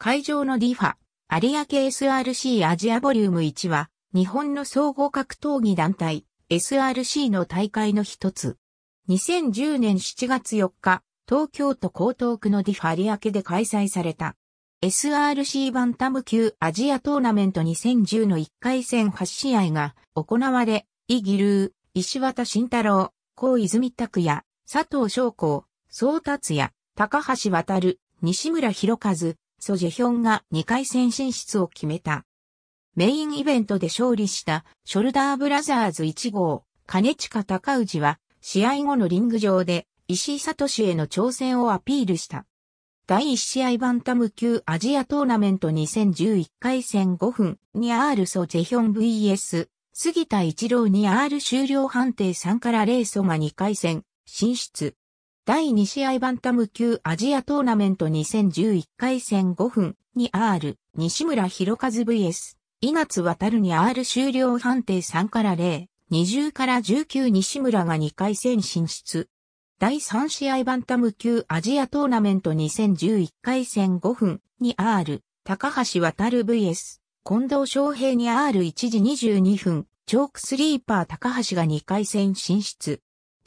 会場の DFA、有明 SRC アジアボリューム1は、日本の総合格闘技団体、SRC の大会の一つ。2010年7月4日、東京都江東区のディファ有明で開催された。SRC バンタム級アジアトーナメント2010の1回戦8試合が行われ、イギルー、石渡慎太郎、高泉拓也、佐藤翔光、総達也、高橋渡る、西村博和、ソジェヒョンが2回戦進出を決めた。メインイベントで勝利したショルダーブラザーズ1号、金近隆氏は試合後のリング上で石井聡への挑戦をアピールした。第1試合バンタム級アジアトーナメント2011回戦5分に R ソジェヒョン VS 杉田一郎に R 終了判定3から0ソが2回戦進出。第2試合バンタム級アジアトーナメント2011回戦5分に r 西村博和 vs 稲津渡るに R 終了判定3から0、20から19西村が2回戦進出。第3試合バンタム級アジアトーナメント2011回戦5分に r 高橋渡る vs 近藤翔平に R1 時22分チョークスリーパー高橋が2回戦進出。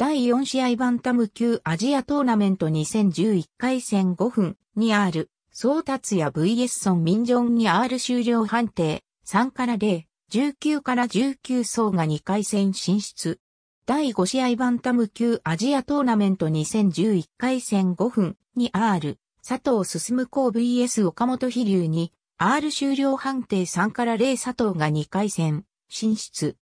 第4試合バンタム級アジアトーナメント2011回戦5分に R、総達也 VS ソン・ミンジョンに R 終了判定、3から0、19から19層が2回戦進出。第5試合バンタム級アジアトーナメント2011回戦5分に R、佐藤進向 VS 岡本飛龍に R 終了判定3から0佐藤が2回戦進出。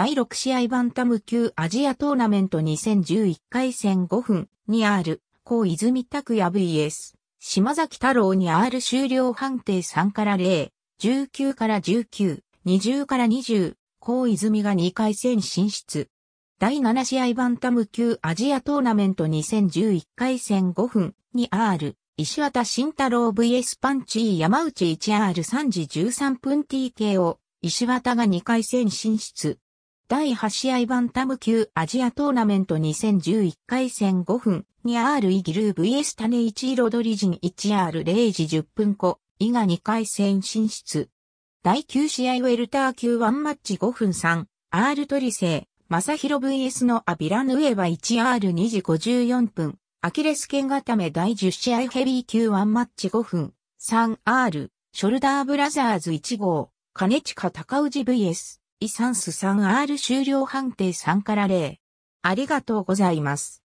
第6試合バンタム級アジアトーナメント2011回戦5分に R、る、高泉拓也 VS、島崎太郎に R 終了判定3から0、19から19、20から20、高泉が2回戦進出。第7試合バンタム級アジアトーナメント2011回戦5分に R、石渡慎太郎 VS パンチ山内 1R3 時13分 TKO、石渡が2回戦進出。第8試合バンタム級アジアトーナメント2011回戦5分、2R イギルー VS タネイロドリジン 1R0 時10分後、以下2回戦進出。第9試合ウェルター級ワンマッチ5分3、R トリセイ、マサヒロ VS のアビラヌエバ 1R2 時54分、アキレス腱固め第10試合ヘビー級ワンマッチ5分、3R、ショルダーブラザーズ1号、金近高氏 VS。イサンス 3R 終了判定3から0。ありがとうございます。